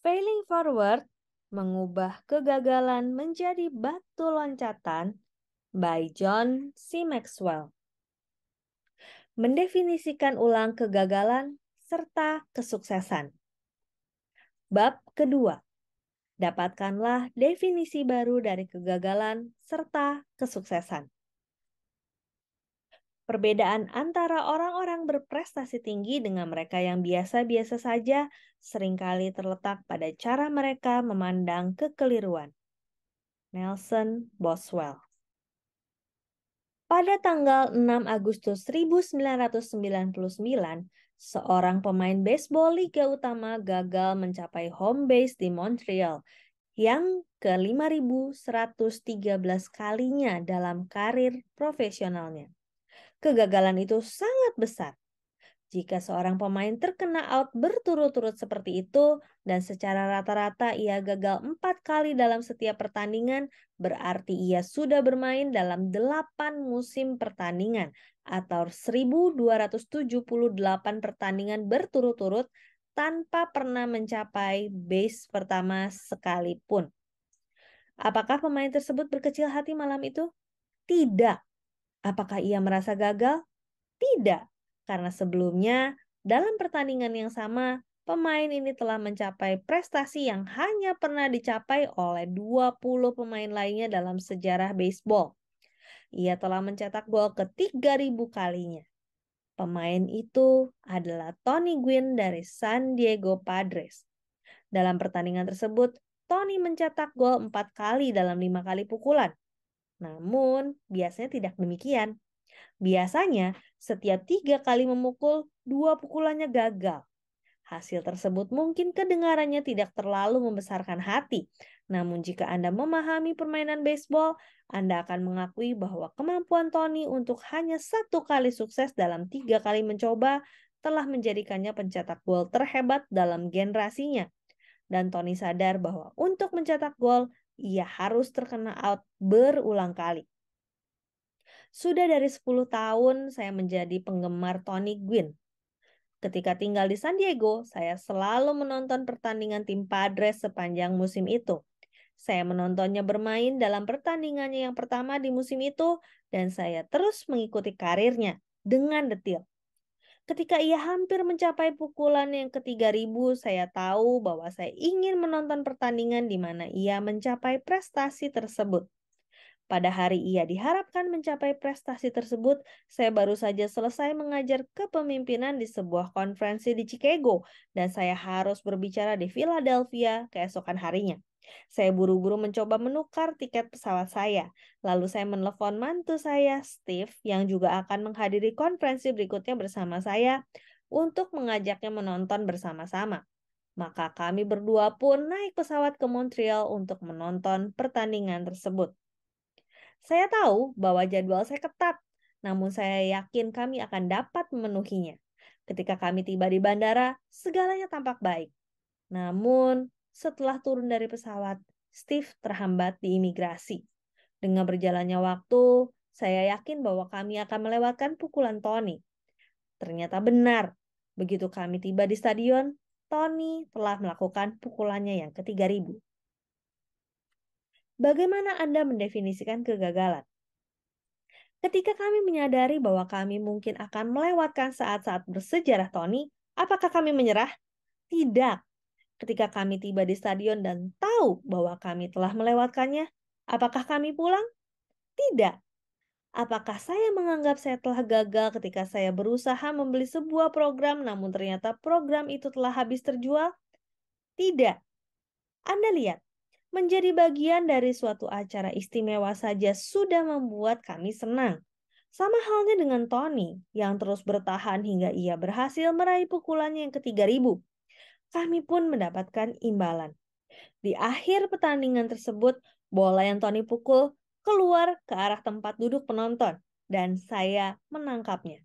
Failing forward mengubah kegagalan menjadi batu loncatan by John C. Maxwell. Mendefinisikan ulang kegagalan serta kesuksesan. Bab kedua, dapatkanlah definisi baru dari kegagalan serta kesuksesan. Perbedaan antara orang-orang berprestasi tinggi dengan mereka yang biasa-biasa saja seringkali terletak pada cara mereka memandang kekeliruan. Nelson Boswell Pada tanggal 6 Agustus 1999, seorang pemain baseball Liga Utama gagal mencapai home base di Montreal yang ke-5113 kalinya dalam karir profesionalnya. Kegagalan itu sangat besar. Jika seorang pemain terkena out berturut-turut seperti itu dan secara rata-rata ia gagal empat kali dalam setiap pertandingan, berarti ia sudah bermain dalam delapan musim pertandingan atau 1278 pertandingan berturut-turut tanpa pernah mencapai base pertama sekalipun. Apakah pemain tersebut berkecil hati malam itu? Tidak. Apakah ia merasa gagal? Tidak, karena sebelumnya dalam pertandingan yang sama, pemain ini telah mencapai prestasi yang hanya pernah dicapai oleh 20 pemain lainnya dalam sejarah baseball. Ia telah mencetak gol ke 3.000 kalinya. Pemain itu adalah Tony Gwynn dari San Diego Padres. Dalam pertandingan tersebut, Tony mencetak gol 4 kali dalam 5 kali pukulan. Namun, biasanya tidak demikian. Biasanya, setiap tiga kali memukul, dua pukulannya gagal. Hasil tersebut mungkin kedengarannya tidak terlalu membesarkan hati, namun jika Anda memahami permainan baseball, Anda akan mengakui bahwa kemampuan Tony untuk hanya satu kali sukses dalam tiga kali mencoba telah menjadikannya pencetak gol terhebat dalam generasinya. Dan Tony sadar bahwa untuk mencetak gol, ia harus terkena out berulang kali. Sudah dari 10 tahun saya menjadi penggemar Tony Gwynn. Ketika tinggal di San Diego, saya selalu menonton pertandingan tim Padres sepanjang musim itu. Saya menontonnya bermain dalam pertandingannya yang pertama di musim itu dan saya terus mengikuti karirnya dengan detil. Ketika ia hampir mencapai pukulan yang ketiga ribu, saya tahu bahwa saya ingin menonton pertandingan di mana ia mencapai prestasi tersebut. Pada hari ia diharapkan mencapai prestasi tersebut, saya baru saja selesai mengajar kepemimpinan di sebuah konferensi di Chicago, dan saya harus berbicara di Philadelphia keesokan harinya. Saya buru-buru mencoba menukar tiket pesawat saya. Lalu saya menelepon mantu saya, Steve, yang juga akan menghadiri konferensi berikutnya bersama saya untuk mengajaknya menonton bersama-sama. Maka kami berdua pun naik pesawat ke Montreal untuk menonton pertandingan tersebut. Saya tahu bahwa jadwal saya ketat, namun saya yakin kami akan dapat memenuhinya. Ketika kami tiba di bandara, segalanya tampak baik. Namun, setelah turun dari pesawat, Steve terhambat di imigrasi. Dengan berjalannya waktu, saya yakin bahwa kami akan melewatkan pukulan Tony. Ternyata benar. Begitu kami tiba di stadion, Tony telah melakukan pukulannya yang ke-3000. Bagaimana Anda mendefinisikan kegagalan? Ketika kami menyadari bahwa kami mungkin akan melewatkan saat-saat bersejarah Tony, apakah kami menyerah? Tidak. Ketika kami tiba di stadion dan tahu bahwa kami telah melewatkannya, apakah kami pulang? Tidak. Apakah saya menganggap saya telah gagal ketika saya berusaha membeli sebuah program namun ternyata program itu telah habis terjual? Tidak. Anda lihat, menjadi bagian dari suatu acara istimewa saja sudah membuat kami senang. Sama halnya dengan Tony yang terus bertahan hingga ia berhasil meraih pukulannya yang ke-3000 kami pun mendapatkan imbalan. Di akhir pertandingan tersebut, bola yang Tony pukul keluar ke arah tempat duduk penonton dan saya menangkapnya.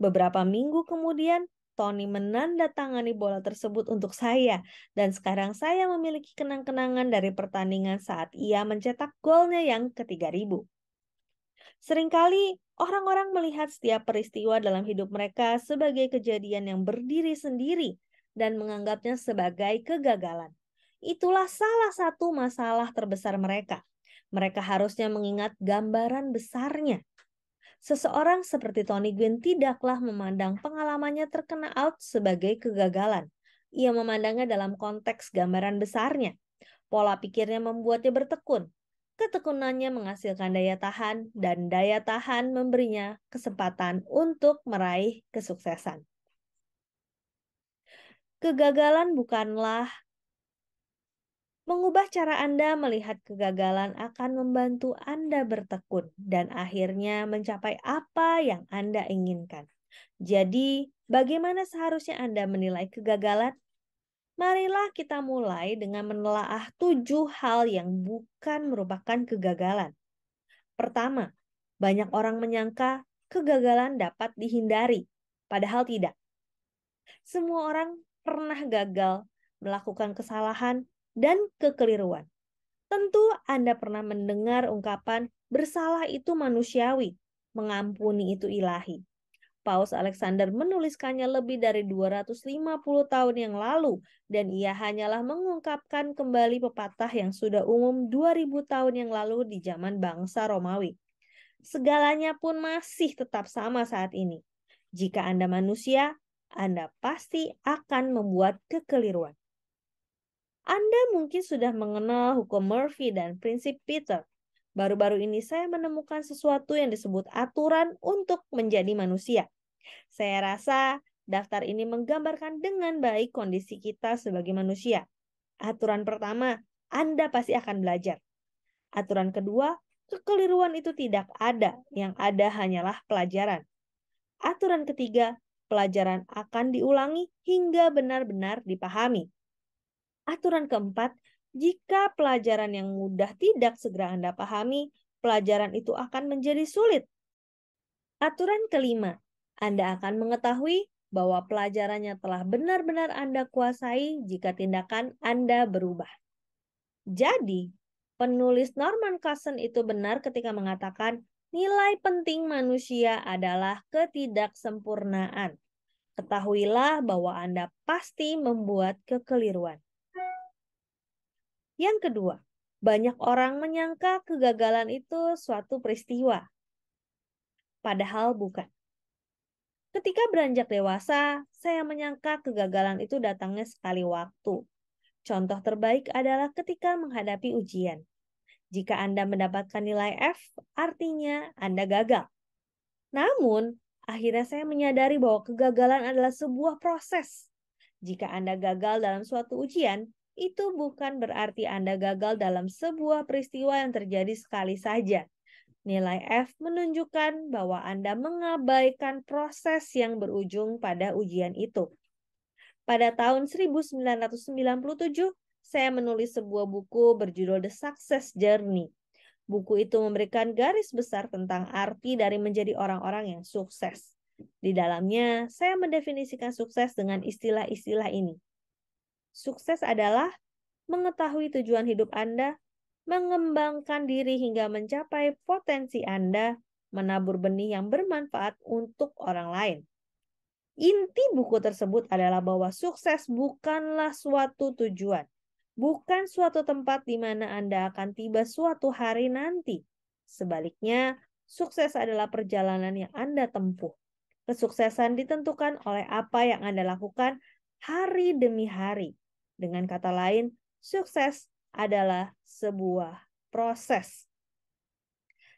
Beberapa minggu kemudian, Tony menandatangani bola tersebut untuk saya dan sekarang saya memiliki kenang-kenangan dari pertandingan saat ia mencetak golnya yang ke-3000. Seringkali orang-orang melihat setiap peristiwa dalam hidup mereka sebagai kejadian yang berdiri sendiri dan menganggapnya sebagai kegagalan. Itulah salah satu masalah terbesar mereka. Mereka harusnya mengingat gambaran besarnya. Seseorang seperti Tony Gwynn tidaklah memandang pengalamannya terkena out sebagai kegagalan. Ia memandangnya dalam konteks gambaran besarnya. Pola pikirnya membuatnya bertekun. Ketekunannya menghasilkan daya tahan, dan daya tahan memberinya kesempatan untuk meraih kesuksesan. Kegagalan bukanlah mengubah cara Anda melihat kegagalan akan membantu Anda bertekun dan akhirnya mencapai apa yang Anda inginkan. Jadi, bagaimana seharusnya Anda menilai kegagalan? Marilah kita mulai dengan menelaah tujuh hal yang bukan merupakan kegagalan. Pertama, banyak orang menyangka kegagalan dapat dihindari, padahal tidak. Semua orang pernah gagal, melakukan kesalahan, dan kekeliruan. Tentu Anda pernah mendengar ungkapan bersalah itu manusiawi, mengampuni itu ilahi. Paus Alexander menuliskannya lebih dari 250 tahun yang lalu dan ia hanyalah mengungkapkan kembali pepatah yang sudah umum 2000 tahun yang lalu di zaman bangsa Romawi. Segalanya pun masih tetap sama saat ini. Jika Anda manusia, anda pasti akan membuat kekeliruan. Anda mungkin sudah mengenal hukum Murphy dan prinsip Peter. Baru-baru ini saya menemukan sesuatu yang disebut aturan untuk menjadi manusia. Saya rasa daftar ini menggambarkan dengan baik kondisi kita sebagai manusia. Aturan pertama, Anda pasti akan belajar. Aturan kedua, kekeliruan itu tidak ada, yang ada hanyalah pelajaran. Aturan ketiga, pelajaran akan diulangi hingga benar-benar dipahami. Aturan keempat, jika pelajaran yang mudah tidak segera Anda pahami, pelajaran itu akan menjadi sulit. Aturan kelima, Anda akan mengetahui bahwa pelajarannya telah benar-benar Anda kuasai jika tindakan Anda berubah. Jadi, penulis Norman Carson itu benar ketika mengatakan nilai penting manusia adalah ketidaksempurnaan. Ketahuilah bahwa Anda pasti membuat kekeliruan. Yang kedua, banyak orang menyangka kegagalan itu suatu peristiwa, padahal bukan. Ketika beranjak dewasa, saya menyangka kegagalan itu datangnya sekali waktu. Contoh terbaik adalah ketika menghadapi ujian. Jika Anda mendapatkan nilai F, artinya Anda gagal. Namun, Akhirnya saya menyadari bahwa kegagalan adalah sebuah proses. Jika Anda gagal dalam suatu ujian, itu bukan berarti Anda gagal dalam sebuah peristiwa yang terjadi sekali saja. Nilai F menunjukkan bahwa Anda mengabaikan proses yang berujung pada ujian itu. Pada tahun 1997, saya menulis sebuah buku berjudul The Success Journey Buku itu memberikan garis besar tentang arti dari menjadi orang-orang yang sukses. Di dalamnya, saya mendefinisikan sukses dengan istilah-istilah ini. Sukses adalah mengetahui tujuan hidup Anda, mengembangkan diri hingga mencapai potensi Anda, menabur benih yang bermanfaat untuk orang lain. Inti buku tersebut adalah bahwa sukses bukanlah suatu tujuan, bukan suatu tempat di mana Anda akan tiba suatu hari nanti. Sebaliknya, sukses adalah perjalanan yang Anda tempuh. Kesuksesan ditentukan oleh apa yang Anda lakukan hari demi hari. Dengan kata lain, sukses adalah sebuah proses.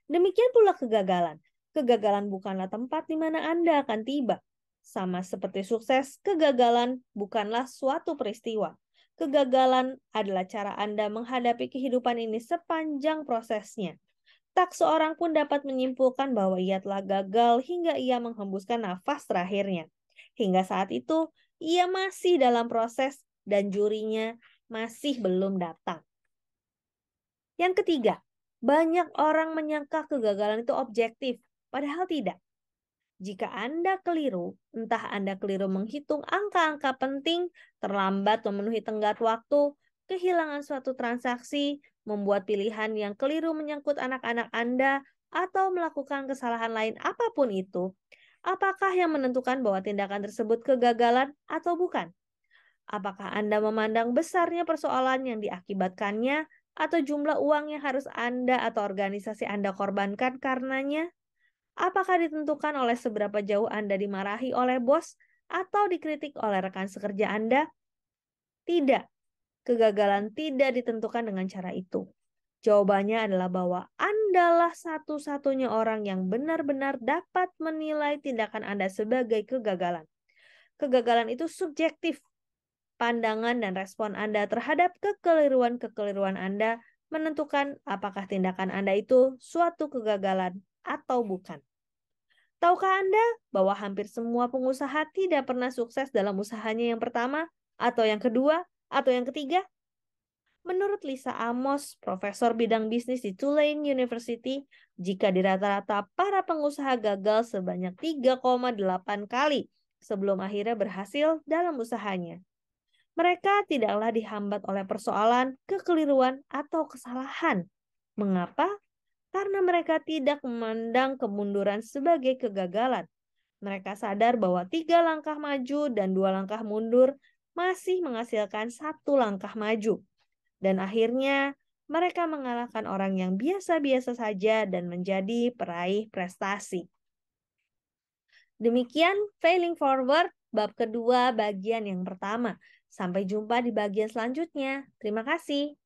Demikian pula kegagalan. Kegagalan bukanlah tempat di mana Anda akan tiba. Sama seperti sukses, kegagalan bukanlah suatu peristiwa, Kegagalan adalah cara Anda menghadapi kehidupan ini sepanjang prosesnya. Tak seorang pun dapat menyimpulkan bahwa ia telah gagal hingga ia menghembuskan nafas terakhirnya. Hingga saat itu, ia masih dalam proses dan jurinya masih belum datang. Yang ketiga, banyak orang menyangka kegagalan itu objektif, padahal tidak. Jika Anda keliru, entah Anda keliru menghitung angka-angka penting, terlambat memenuhi tenggat waktu, kehilangan suatu transaksi, membuat pilihan yang keliru menyangkut anak-anak Anda, atau melakukan kesalahan lain apapun itu, apakah yang menentukan bahwa tindakan tersebut kegagalan atau bukan? Apakah Anda memandang besarnya persoalan yang diakibatkannya atau jumlah uang yang harus Anda atau organisasi Anda korbankan karenanya? Apakah ditentukan oleh seberapa jauh Anda dimarahi oleh bos atau dikritik oleh rekan sekerja Anda? Tidak. Kegagalan tidak ditentukan dengan cara itu. Jawabannya adalah bahwa Andalah satu-satunya orang yang benar-benar dapat menilai tindakan Anda sebagai kegagalan. Kegagalan itu subjektif. Pandangan dan respon Anda terhadap kekeliruan-kekeliruan Anda menentukan apakah tindakan Anda itu suatu kegagalan atau bukan. Tahukah Anda bahwa hampir semua pengusaha tidak pernah sukses dalam usahanya yang pertama, atau yang kedua, atau yang ketiga? Menurut Lisa Amos, profesor bidang bisnis di Tulane University, jika dirata rata-rata para pengusaha gagal sebanyak 3,8 kali sebelum akhirnya berhasil dalam usahanya. Mereka tidaklah dihambat oleh persoalan, kekeliruan, atau kesalahan. Mengapa? karena mereka tidak memandang kemunduran sebagai kegagalan. Mereka sadar bahwa tiga langkah maju dan dua langkah mundur masih menghasilkan satu langkah maju. Dan akhirnya mereka mengalahkan orang yang biasa-biasa saja dan menjadi peraih prestasi. Demikian Failing Forward bab kedua bagian yang pertama. Sampai jumpa di bagian selanjutnya. Terima kasih.